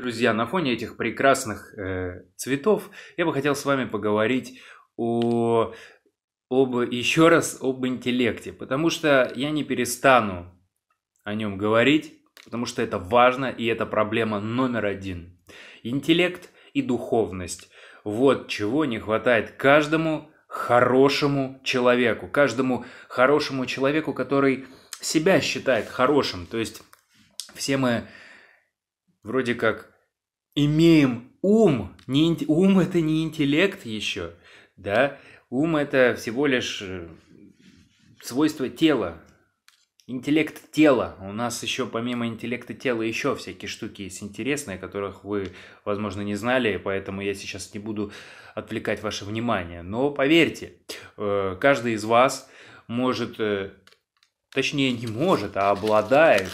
Друзья, на фоне этих прекрасных э, цветов я бы хотел с вами поговорить о, об, еще раз об интеллекте, потому что я не перестану о нем говорить, потому что это важно и это проблема номер один. Интеллект и духовность. Вот чего не хватает каждому хорошему человеку, каждому хорошему человеку, который себя считает хорошим. То есть все мы вроде как имеем ум, не, ин ум это не интеллект еще, да, ум это всего лишь э, свойство тела, интеллект тела. У нас еще помимо интеллекта тела еще всякие штуки есть интересные, которых вы, возможно, не знали, поэтому я сейчас не буду отвлекать ваше внимание. Но поверьте, э, каждый из вас может, э, точнее не может, а обладает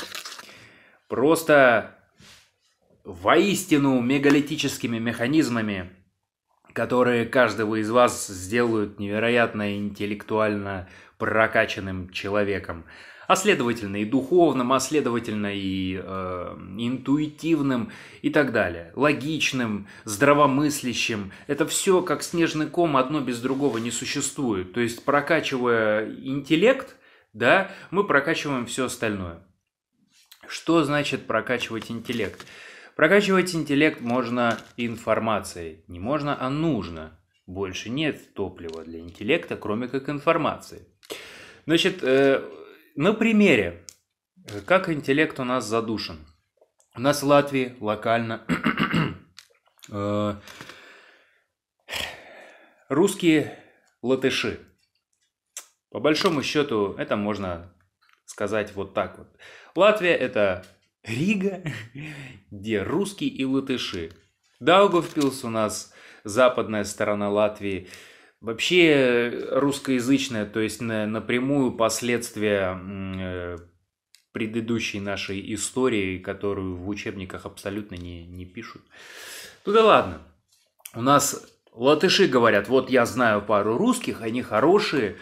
просто воистину мегалитическими механизмами, которые каждого из вас сделают невероятно интеллектуально прокачанным человеком, а следовательно и духовным, а следовательно и э, интуитивным и так далее, логичным, здравомыслящим. Это все как снежный ком, одно без другого не существует. То есть прокачивая интеллект, да, мы прокачиваем все остальное. Что значит прокачивать интеллект? Прокачивать интеллект можно информацией. Не можно, а нужно. Больше нет топлива для интеллекта, кроме как информации. Значит, э, на примере, э, как интеллект у нас задушен. У нас в Латвии локально э, русские латыши. По большому счету, это можно сказать вот так вот. Латвия – это Рига, где русские и латыши. Даугавпилс у нас западная сторона Латвии. Вообще русскоязычная, то есть на, напрямую последствия э, предыдущей нашей истории, которую в учебниках абсолютно не, не пишут. Ну да ладно. У нас латыши говорят, вот я знаю пару русских, они хорошие,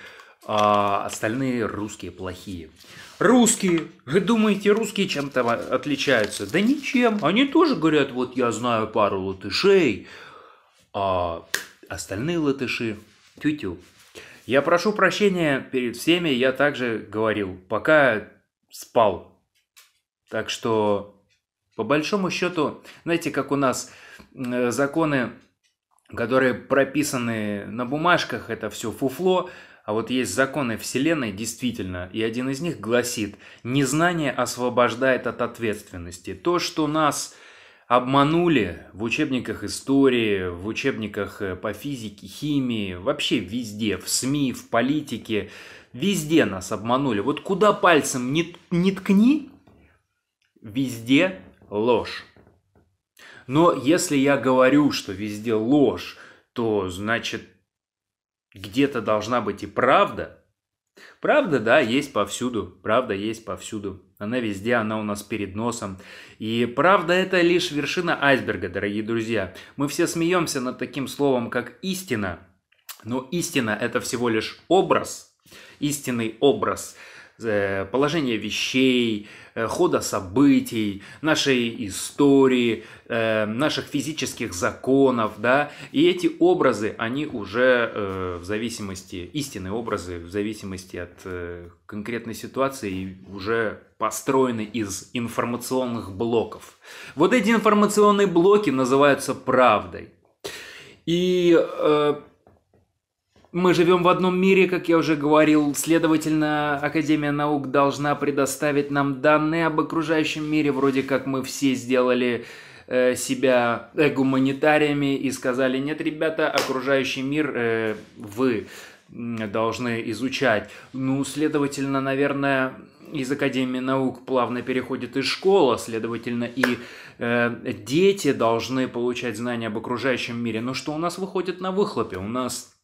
а остальные русские плохие. Русские, вы думаете, русские чем-то отличаются? Да ничем. Они тоже говорят, вот я знаю пару латышей, а остальные латыши тютю. Я прошу прощения перед всеми, я также говорил, пока спал. Так что, по большому счету, знаете, как у нас законы, которые прописаны на бумажках, это все фуфло, а вот есть законы Вселенной, действительно, и один из них гласит, незнание освобождает от ответственности. То, что нас обманули в учебниках истории, в учебниках э, по физике, химии, вообще везде, в СМИ, в политике, везде нас обманули. Вот куда пальцем не, не ткни, везде ложь. Но если я говорю, что везде ложь, то значит где-то должна быть и правда. Правда, да, есть повсюду. Правда есть повсюду. Она везде, она у нас перед носом. И правда это лишь вершина айсберга, дорогие друзья. Мы все смеемся над таким словом, как истина. Но истина это всего лишь образ, истинный образ. Э, положения вещей, э, хода событий, нашей истории, э, наших физических законов, да, и эти образы, они уже в зависимости, истинные образы, в зависимости от конкретной ситуации, уже построены из информационных блоков. Вот эти информационные блоки называются правдой. И мы живем в одном мире, как я уже говорил, следовательно, Академия наук должна предоставить нам данные об окружающем мире, вроде как мы все сделали э, себя э, гуманитариями и сказали, нет, ребята, окружающий мир э, вы должны изучать. Ну, следовательно, наверное, из Академии наук плавно переходит и школа, следовательно, и э, дети должны получать знания об окружающем мире. Но что у нас выходит на выхлопе? У нас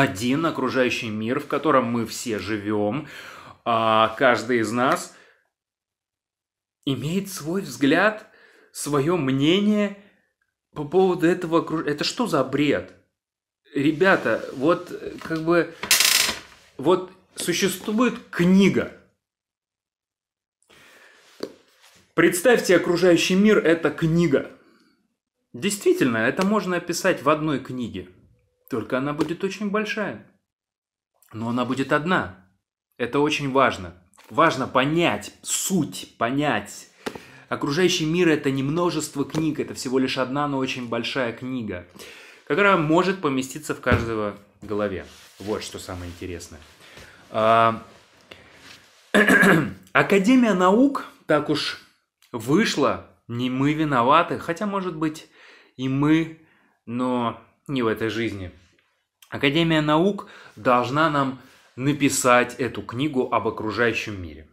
один окружающий мир, в котором мы все живем, а каждый из нас имеет свой взгляд, свое мнение по поводу этого окружения. Это что за бред? Ребята, вот как бы... Вот существует книга. Представьте, окружающий мир – это книга. Действительно, это можно описать в одной книге – только она будет очень большая. Но она будет одна. Это очень важно. Важно понять суть, понять. Окружающий мир это не множество книг, это всего лишь одна, но очень большая книга, которая может поместиться в каждого голове. Вот что самое интересное. А, Академия наук, так уж вышла, не мы виноваты, хотя, может быть, и мы, но не в этой жизни. Академия наук должна нам написать эту книгу об окружающем мире.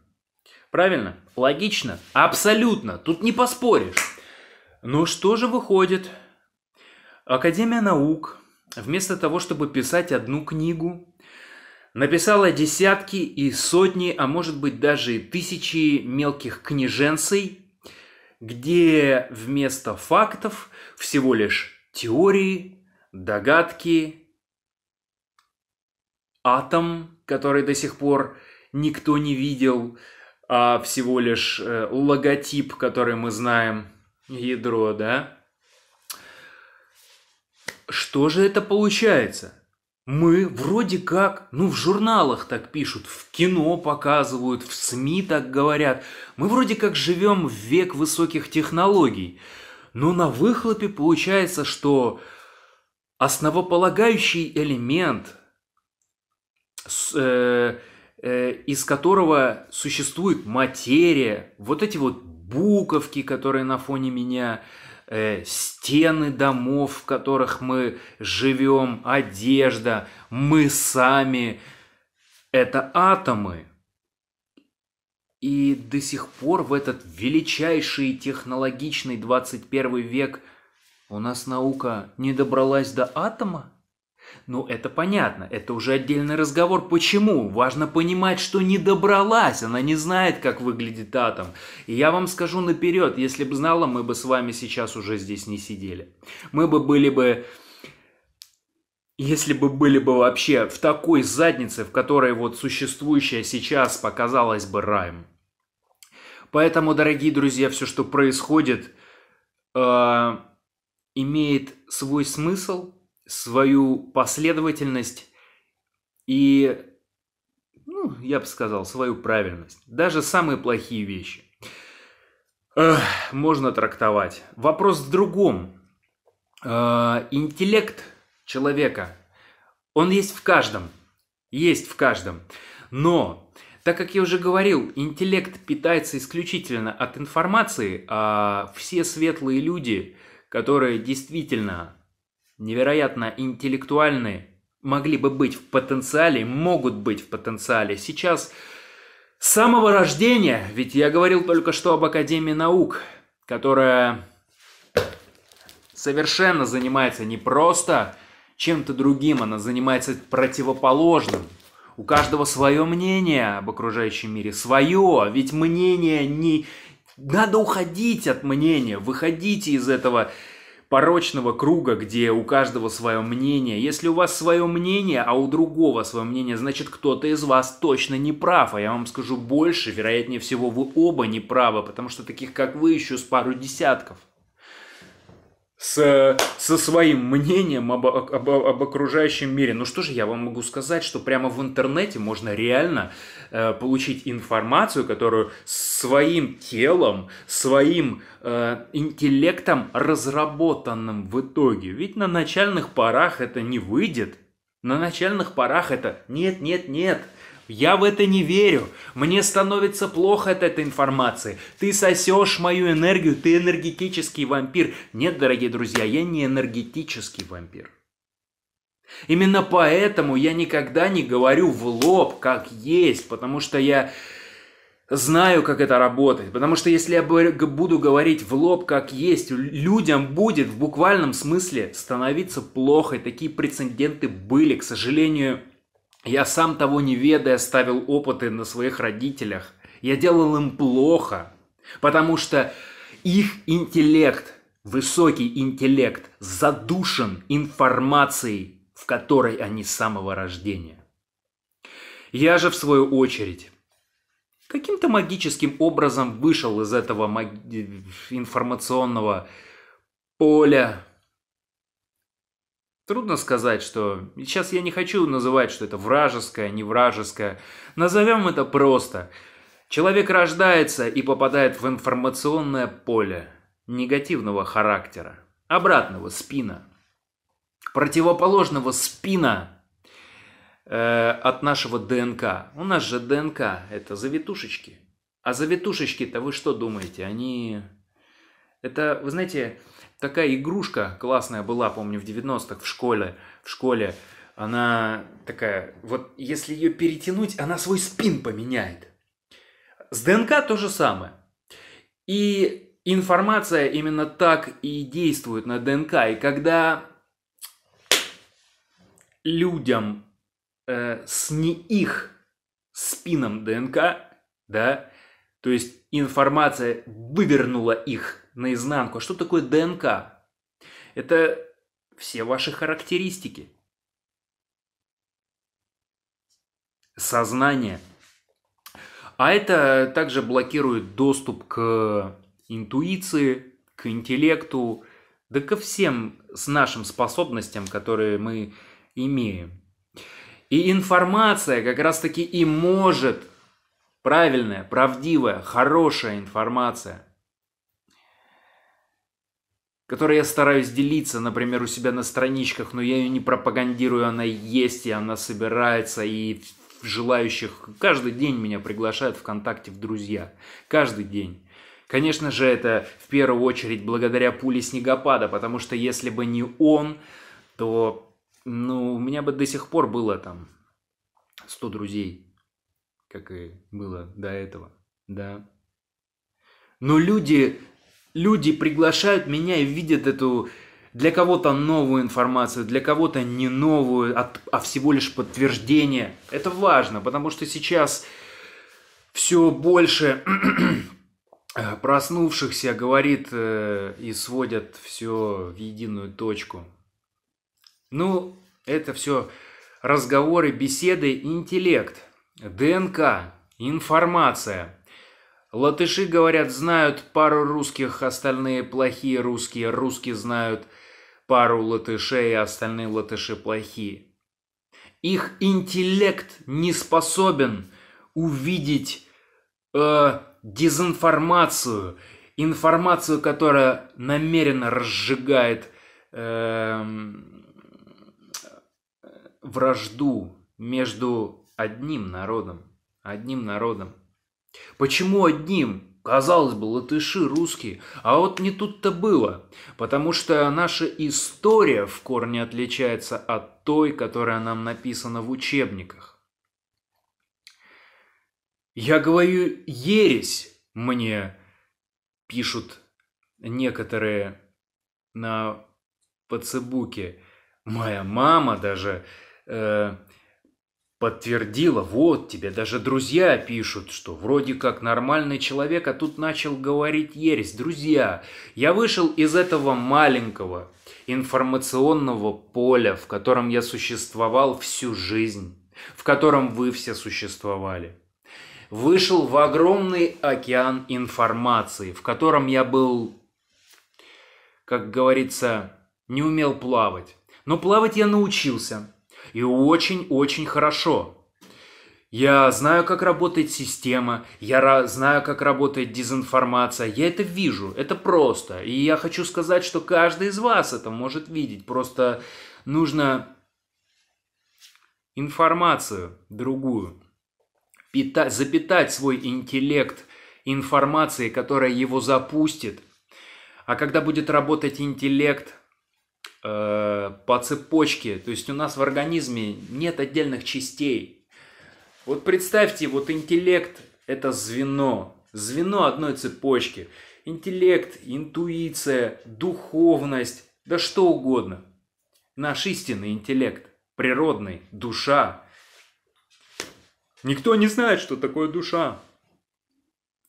Правильно? Логично? Абсолютно. Тут не поспоришь. Но что же выходит? Академия наук, вместо того, чтобы писать одну книгу, написала десятки и сотни, а может быть даже и тысячи мелких книженций, где вместо фактов всего лишь теории, догадки, атом, который до сих пор никто не видел, а всего лишь э, логотип, который мы знаем, ядро, да? Что же это получается? Мы вроде как, ну в журналах так пишут, в кино показывают, в СМИ так говорят. Мы вроде как живем в век высоких технологий. Но на выхлопе получается, что основополагающий элемент, э, э, из которого существует материя, вот эти вот буковки, которые на фоне меня, э, стены домов, в которых мы живем, одежда, мы сами, это атомы. И до сих пор в этот величайший технологичный 21 век – у нас наука не добралась до атома? Ну, это понятно, это уже отдельный разговор. Почему? Важно понимать, что не добралась, она не знает, как выглядит атом. И я вам скажу наперед, если бы знала, мы бы с вами сейчас уже здесь не сидели. Мы бы были бы... Если бы были бы вообще в такой заднице, в которой вот существующая сейчас показалась бы раем. Поэтому, дорогие друзья, все, что происходит, э имеет свой смысл, свою последовательность и, ну, я бы сказал, свою правильность. Даже самые плохие вещи Эх, можно трактовать. Вопрос в другом. Э, интеллект человека, он есть в каждом. Есть в каждом. Но, так как я уже говорил, интеллект питается исключительно от информации, а все светлые люди – которые действительно невероятно интеллектуальны, могли бы быть в потенциале, могут быть в потенциале. Сейчас с самого рождения, ведь я говорил только что об Академии наук, которая совершенно занимается не просто чем-то другим, она занимается противоположным. У каждого свое мнение об окружающем мире, свое, ведь мнение не, надо уходить от мнения, выходите из этого порочного круга, где у каждого свое мнение. Если у вас свое мнение, а у другого свое мнение, значит кто-то из вас точно не прав. А я вам скажу больше, вероятнее всего вы оба не правы, потому что таких как вы еще с пару десятков с, со своим мнением об, об, об окружающем мире. Ну что же, я вам могу сказать, что прямо в интернете можно реально э, получить информацию, которую своим телом, своим э, интеллектом разработанным в итоге. Ведь на начальных порах это не выйдет. На начальных порах это нет, нет, нет. Я в это не верю. Мне становится плохо от этой информации. Ты сосешь мою энергию, ты энергетический вампир. Нет, дорогие друзья, я не энергетический вампир. Именно поэтому я никогда не говорю в лоб, как есть, потому что я знаю, как это работает. Потому что если я буду говорить в лоб, как есть, людям будет в буквальном смысле становиться плохо. И такие прецеденты были, к сожалению, я сам того не ведая ставил опыты на своих родителях. Я делал им плохо, потому что их интеллект, высокий интеллект, задушен информацией, в которой они с самого рождения. Я же, в свою очередь, каким-то магическим образом вышел из этого маг... информационного поля, Трудно сказать, что... Сейчас я не хочу называть, что это вражеское, не вражеское. Назовем это просто. Человек рождается и попадает в информационное поле негативного характера, обратного спина, противоположного спина э, от нашего ДНК. У нас же ДНК – это завитушечки. А завитушечки-то вы что думаете? Они... Это, вы знаете, такая игрушка классная была, помню, в 90-х в школе. В школе она такая, вот если ее перетянуть, она свой спин поменяет. С ДНК то же самое. И информация именно так и действует на ДНК. И когда людям э, с не их спином ДНК, да, то есть информация вывернула их наизнанку. Что такое ДНК? Это все ваши характеристики. Сознание. А это также блокирует доступ к интуиции, к интеллекту, да ко всем с нашим способностям, которые мы имеем. И информация как раз-таки и может правильная, правдивая, хорошая информация, которой я стараюсь делиться, например, у себя на страничках, но я ее не пропагандирую, она есть, и она собирается, и желающих каждый день меня приглашают ВКонтакте в друзья. Каждый день. Конечно же, это в первую очередь благодаря пуле снегопада, потому что если бы не он, то ну, у меня бы до сих пор было там 100 друзей как и было до этого, да. Но люди, люди приглашают меня и видят эту для кого-то новую информацию, для кого-то не новую, а, а всего лишь подтверждение. Это важно, потому что сейчас все больше проснувшихся говорит э, и сводят все в единую точку. Ну, это все разговоры, беседы, интеллект – ДНК. Информация. Латыши, говорят, знают пару русских, остальные плохие русские. Русские знают пару латышей, а остальные латыши плохие. Их интеллект не способен увидеть э, дезинформацию, информацию, которая намеренно разжигает э, вражду между одним народом. Одним народом. Почему одним? Казалось бы, латыши русские, а вот не тут-то было, потому что наша история в корне отличается от той, которая нам написана в учебниках. Я говорю ересь, мне пишут некоторые на Фацебуке. Моя мама даже э, подтвердила, вот тебе даже друзья пишут, что вроде как нормальный человек, а тут начал говорить ересь. Друзья, я вышел из этого маленького информационного поля, в котором я существовал всю жизнь, в котором вы все существовали. Вышел в огромный океан информации, в котором я был, как говорится, не умел плавать. Но плавать я научился. И очень-очень хорошо. Я знаю, как работает система, я знаю, как работает дезинформация, я это вижу, это просто. И я хочу сказать, что каждый из вас это может видеть, просто нужно информацию другую, питать, запитать свой интеллект информацией, которая его запустит. А когда будет работать интеллект – Э, по цепочке. То есть у нас в организме нет отдельных частей. Вот представьте, вот интеллект – это звено, звено одной цепочки. Интеллект, интуиция, духовность, да что угодно. Наш истинный интеллект, природный, душа. Никто не знает, что такое душа.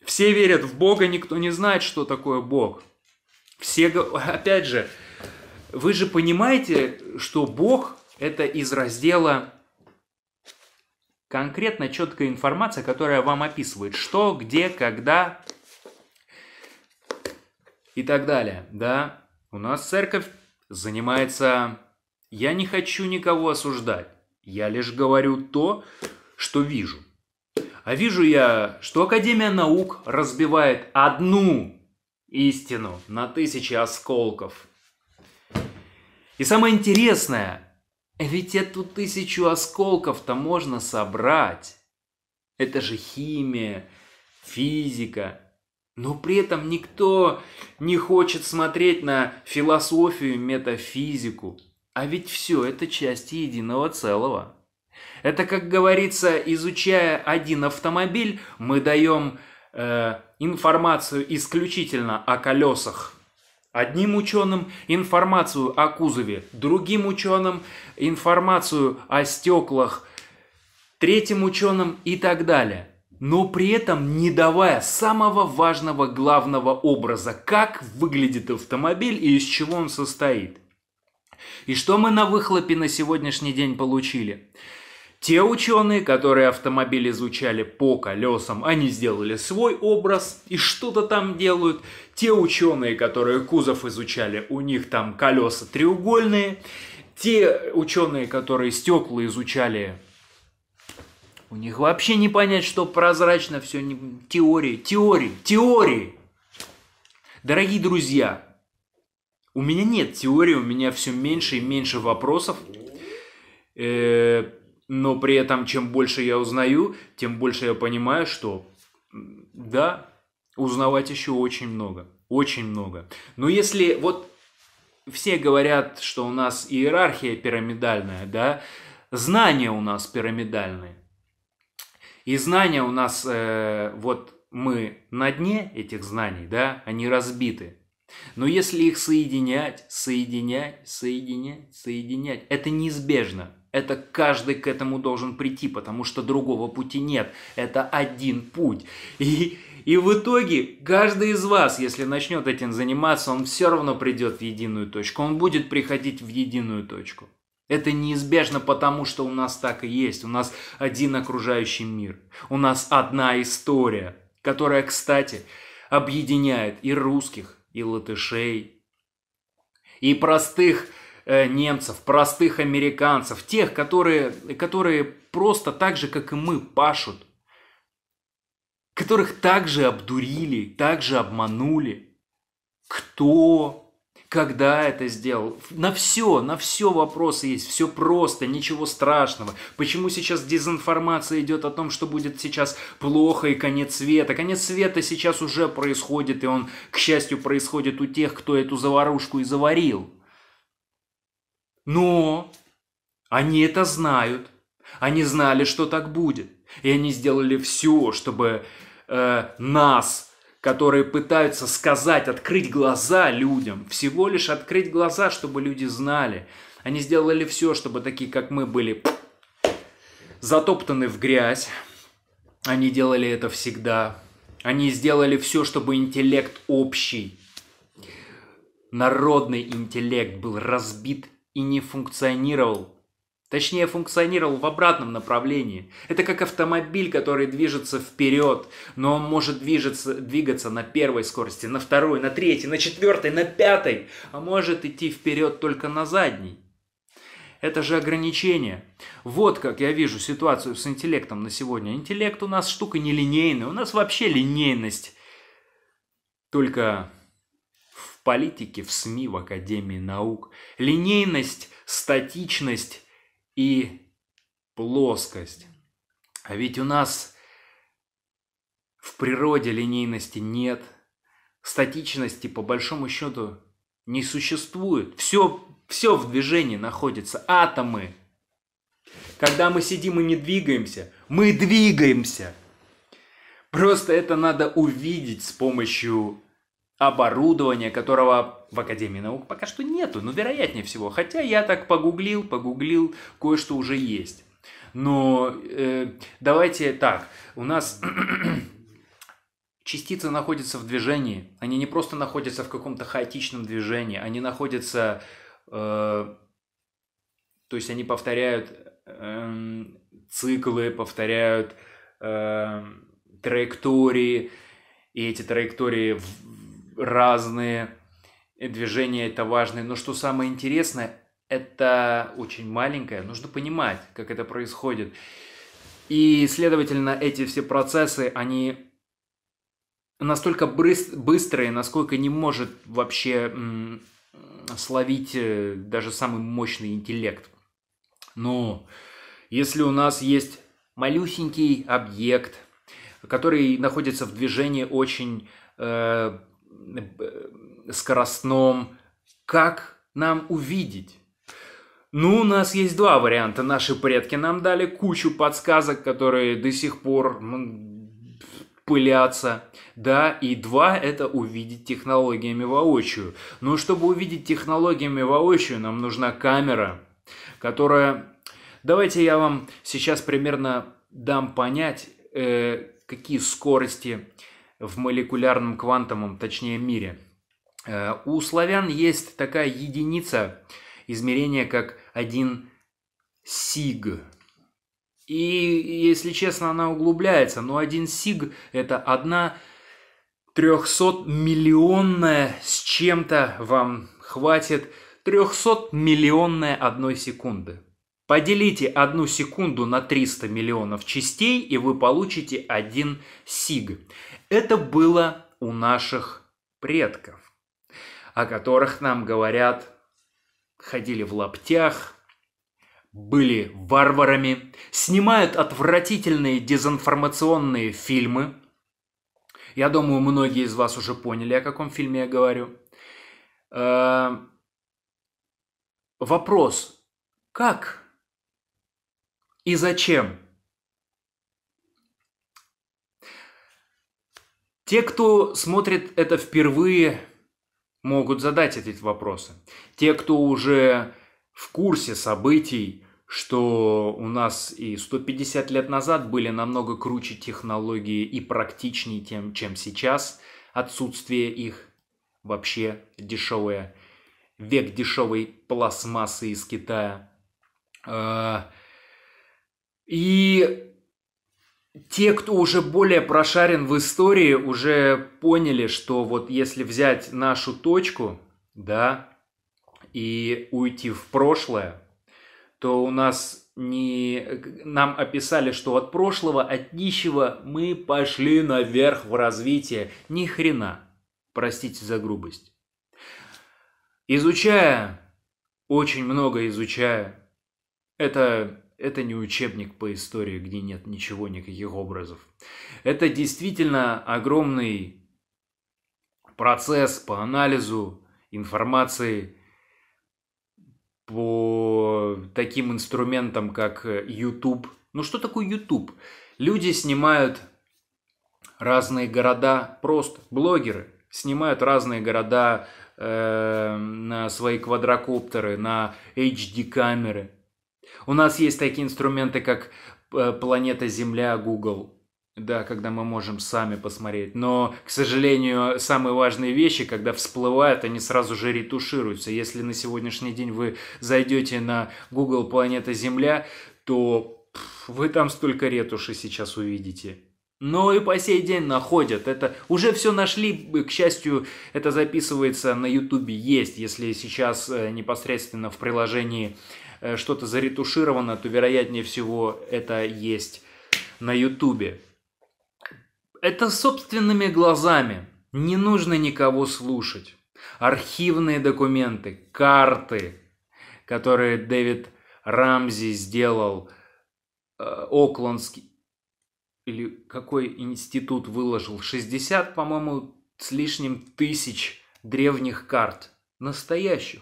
Все верят в Бога, никто не знает, что такое Бог. Все, опять же, вы же понимаете, что Бог – это из раздела конкретно четкая информация, которая вам описывает, что, где, когда и так далее. Да, у нас церковь занимается... Я не хочу никого осуждать. Я лишь говорю то, что вижу. А вижу я, что Академия наук разбивает одну истину на тысячи осколков – и самое интересное, ведь эту тысячу осколков-то можно собрать. Это же химия, физика. Но при этом никто не хочет смотреть на философию, метафизику. А ведь все это части единого целого. Это, как говорится, изучая один автомобиль, мы даем э, информацию исключительно о колесах Одним ученым информацию о кузове, другим ученым информацию о стеклах, третьим ученым и так далее. Но при этом не давая самого важного главного образа, как выглядит автомобиль и из чего он состоит. И что мы на выхлопе на сегодняшний день получили? Те ученые, которые автомобиль изучали по колесам, они сделали свой образ и что-то там делают. Те ученые, которые кузов изучали, у них там колеса треугольные. Те ученые, которые стекла изучали, у них вообще не понять, что прозрачно все. Теории, теории, теории. Дорогие друзья, у меня нет теории, у меня все меньше и меньше вопросов. Э -э но при этом чем больше я узнаю, тем больше я понимаю, что да, узнавать еще очень много, очень много. Но если вот все говорят, что у нас иерархия пирамидальная, да, знания у нас пирамидальные. И знания у нас, э, вот мы на дне этих знаний, да, они разбиты. Но если их соединять, соединять, соединять, соединять, это неизбежно. Это каждый к этому должен прийти, потому что другого пути нет. Это один путь. И, и в итоге каждый из вас, если начнет этим заниматься, он все равно придет в единую точку. Он будет приходить в единую точку. Это неизбежно, потому что у нас так и есть. У нас один окружающий мир. У нас одна история, которая, кстати, объединяет и русских, и латышей, и простых Э, немцев, простых американцев, тех, которые, которые просто так же, как и мы, пашут, которых также обдурили, также обманули. Кто? Когда это сделал? На все, на все вопросы есть, все просто, ничего страшного. Почему сейчас дезинформация идет о том, что будет сейчас плохо и конец света? Конец света сейчас уже происходит, и он, к счастью, происходит у тех, кто эту заварушку и заварил. Но они это знают. Они знали, что так будет. И они сделали все, чтобы э, нас, которые пытаются сказать, открыть глаза людям, всего лишь открыть глаза, чтобы люди знали. Они сделали все, чтобы такие, как мы, были затоптаны в грязь. Они делали это всегда. Они сделали все, чтобы интеллект общий, народный интеллект был разбит и не функционировал. Точнее, функционировал в обратном направлении. Это как автомобиль, который движется вперед, но он может движется, двигаться на первой скорости, на второй, на третьей, на четвертой, на пятой, а может идти вперед только на задней. Это же ограничение. Вот как я вижу ситуацию с интеллектом на сегодня. Интеллект у нас штука нелинейная, у нас вообще линейность. Только политике, в СМИ, в Академии наук. Линейность, статичность и плоскость. А ведь у нас в природе линейности нет, статичности по большому счету не существует. Все, все в движении находится, атомы. Когда мы сидим и не двигаемся, мы двигаемся. Просто это надо увидеть с помощью оборудования, которого в Академии наук пока что нету, но вероятнее всего. Хотя я так погуглил, погуглил, кое-что уже есть. Но э, давайте так, у нас частицы находятся в движении, они не просто находятся в каком-то хаотичном движении, они находятся, э, то есть они повторяют э, циклы, повторяют э, траектории, и эти траектории разные движения, это важно. Но что самое интересное, это очень маленькое, нужно понимать, как это происходит. И, следовательно, эти все процессы, они настолько быстрые, насколько не может вообще словить э, даже самый мощный интеллект. Но если у нас есть малюсенький объект, который находится в движении очень э, Э, скоростном. Как нам увидеть? Ну, у нас есть два варианта. Наши предки нам дали кучу подсказок, которые до сих пор пылятся. Да, и два – это увидеть технологиями воочию. Но чтобы увидеть технологиями воочию, нам нужна камера, которая... Давайте я вам сейчас примерно дам понять, э, какие скорости в молекулярном квантовом, точнее, мире. Э, у славян есть такая единица измерения, как один сиг. И, если честно, она углубляется, но один сиг – это одна 300-миллионная с чем-то вам хватит 300-миллионная одной секунды. Поделите одну секунду на 300 миллионов частей, и вы получите один сиг. Это было у наших предков, о которых нам говорят, ходили в лаптях, были варварами, снимают отвратительные дезинформационные фильмы. Я думаю, многие из вас уже поняли, о каком фильме я говорю. Э, вопрос, как и зачем? Те, кто смотрит это впервые, могут задать эти вопросы. Те, кто уже в курсе событий, что у нас и 150 лет назад были намного круче технологии и практичнее, тем, чем сейчас, отсутствие их вообще дешевое, век дешевой пластмассы из Китая а, – и те, кто уже более прошарен в истории, уже поняли, что вот если взять нашу точку, да, и уйти в прошлое, то у нас не... Нам описали, что от прошлого, от нищего мы пошли наверх в развитие. Ни хрена. Простите за грубость. Изучая, очень много изучая, это это не учебник по истории, где нет ничего, никаких образов. Это действительно огромный процесс по анализу информации, по таким инструментам, как YouTube. Ну что такое YouTube? Люди снимают разные города, просто блогеры снимают разные города э, на свои квадрокоптеры, на HD камеры. У нас есть такие инструменты, как э, планета Земля, Google. Да, когда мы можем сами посмотреть. Но, к сожалению, самые важные вещи, когда всплывают, они сразу же ретушируются. Если на сегодняшний день вы зайдете на Google Планета Земля, то вы там столько ретуши сейчас увидите. Но и по сей день находят. Это уже все нашли. К счастью, это записывается на YouTube. Есть, если сейчас э, непосредственно в приложении Э, что-то заретушировано, то вероятнее всего это есть на ютубе. Это собственными глазами. Не нужно никого слушать. Архивные документы, карты, которые Дэвид Рамзи сделал, э, Оклендский или какой институт выложил, 60, по-моему, с лишним тысяч древних карт. Настоящих,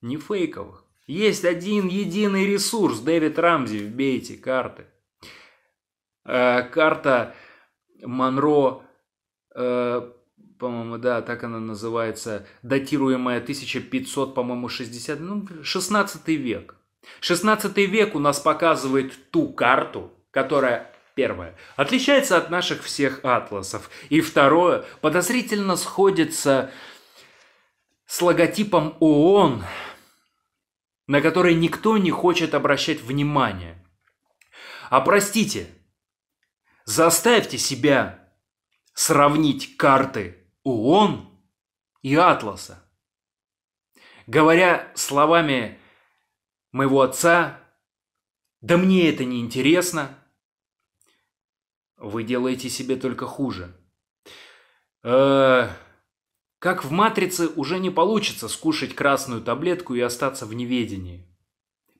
не фейковых. Есть один единый ресурс, Дэвид Рамзи, вбейте карты. Э, карта Монро, э, по-моему, да, так она называется, датируемая 1500, по-моему, 60, ну, 16 век. 16 век у нас показывает ту карту, которая Первое. Отличается от наших всех атласов. И второе. Подозрительно сходится с логотипом ООН на которые никто не хочет обращать внимания. А простите, заставьте себя сравнить карты ООН и Атласа. Говоря словами моего отца, да мне это не интересно, вы делаете себе только хуже. Э -э как в «Матрице» уже не получится скушать красную таблетку и остаться в неведении.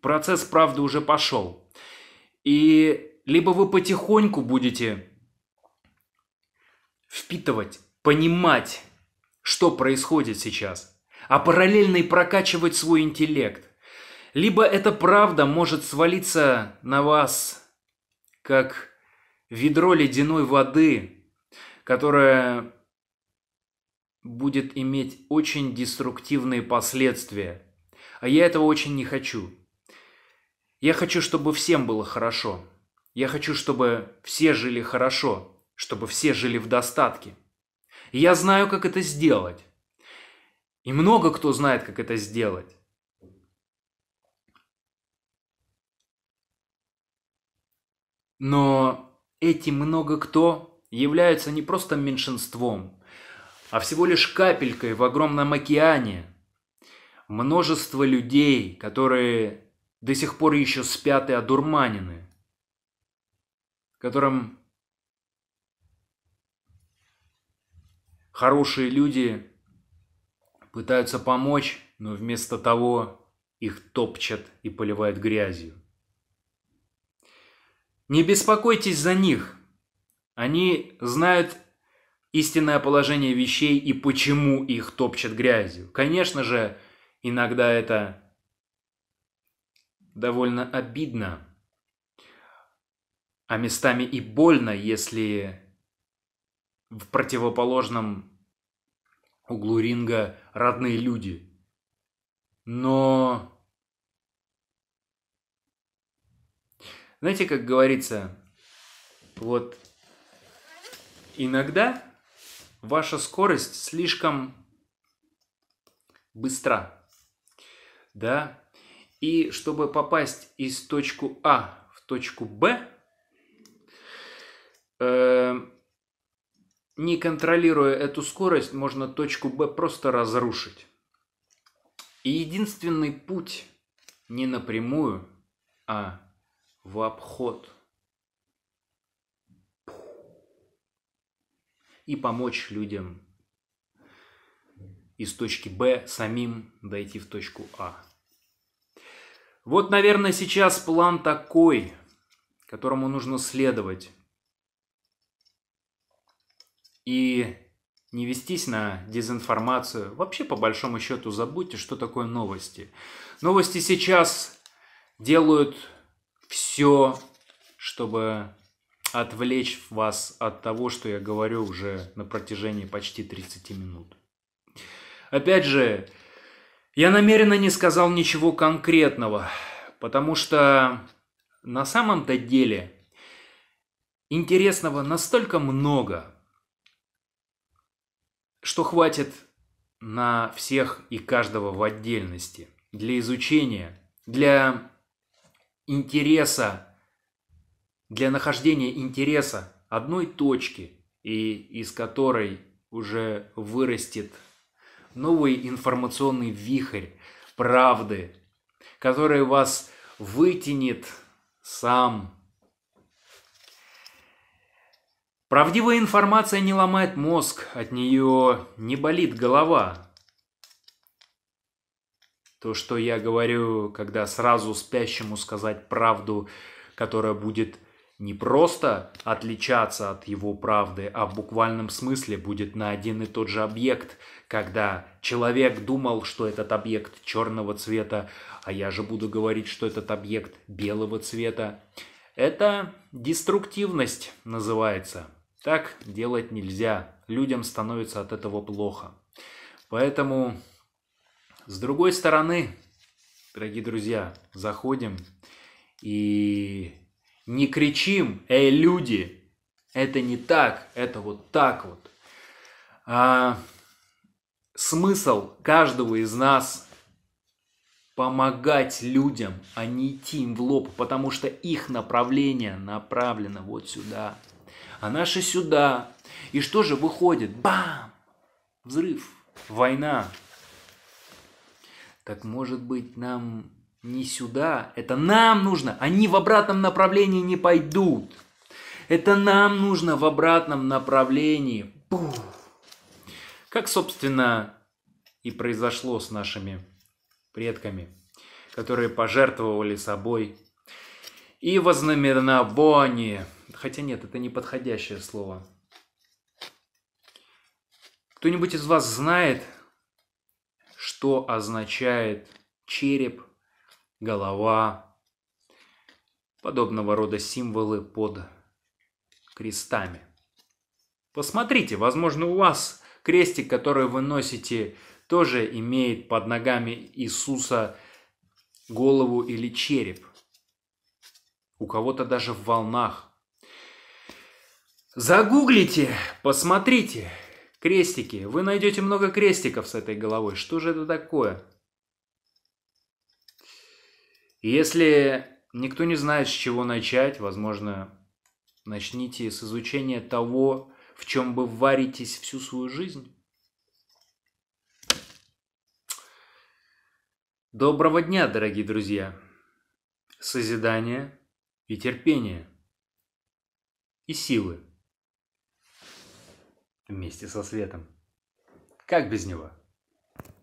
Процесс, правда, уже пошел. И либо вы потихоньку будете впитывать, понимать, что происходит сейчас, а параллельно и прокачивать свой интеллект. Либо эта правда может свалиться на вас, как ведро ледяной воды, которая будет иметь очень деструктивные последствия. А я этого очень не хочу. Я хочу, чтобы всем было хорошо. Я хочу, чтобы все жили хорошо, чтобы все жили в достатке. И я знаю, как это сделать. И много кто знает, как это сделать. Но эти много кто являются не просто меньшинством, а всего лишь капелькой в огромном океане. Множество людей, которые до сих пор еще спят и одурманены, которым хорошие люди пытаются помочь, но вместо того их топчат и поливают грязью. Не беспокойтесь за них. Они знают истинное положение вещей и почему их топчет грязью. Конечно же, иногда это довольно обидно, а местами и больно, если в противоположном углу ринга родные люди. Но... Знаете, как говорится, вот иногда Ваша скорость слишком быстра. Да? И чтобы попасть из точку А в точку Б, э, не контролируя эту скорость, можно точку Б просто разрушить. И единственный путь не напрямую, а в обход – и помочь людям из точки Б самим дойти в точку А. Вот, наверное, сейчас план такой, которому нужно следовать. И не вестись на дезинформацию. Вообще, по большому счету, забудьте, что такое новости. Новости сейчас делают все, чтобы отвлечь вас от того, что я говорю уже на протяжении почти 30 минут. Опять же, я намеренно не сказал ничего конкретного, потому что на самом-то деле интересного настолько много, что хватит на всех и каждого в отдельности для изучения, для интереса для нахождения интереса одной точки, и из которой уже вырастет новый информационный вихрь правды, который вас вытянет сам. Правдивая информация не ломает мозг, от нее не болит голова. То, что я говорю, когда сразу спящему сказать правду, которая будет не просто отличаться от его правды, а в буквальном смысле будет на один и тот же объект, когда человек думал, что этот объект черного цвета, а я же буду говорить, что этот объект белого цвета. Это деструктивность называется. Так делать нельзя. Людям становится от этого плохо. Поэтому, с другой стороны, дорогие друзья, заходим и не кричим, эй, люди, это не так, это вот так вот. А, смысл каждого из нас помогать людям, а не идти им в лоб, потому что их направление направлено вот сюда, а наши сюда. И что же выходит? Бам! Взрыв, война. Так может быть нам не сюда, это нам нужно, они в обратном направлении не пойдут. Это нам нужно в обратном направлении. Пух. Как, собственно, и произошло с нашими предками, которые пожертвовали собой и вознаменование. Хотя нет, это неподходящее слово. Кто-нибудь из вас знает, что означает череп голова, подобного рода символы под крестами. Посмотрите, возможно, у вас крестик, который вы носите, тоже имеет под ногами Иисуса голову или череп. У кого-то даже в волнах. Загуглите, посмотрите. Крестики. Вы найдете много крестиков с этой головой. Что же это такое? Если никто не знает, с чего начать, возможно, начните с изучения того, в чем вы варитесь всю свою жизнь. Доброго дня, дорогие друзья! Созидание и терпение и силы вместе со светом. Как без него?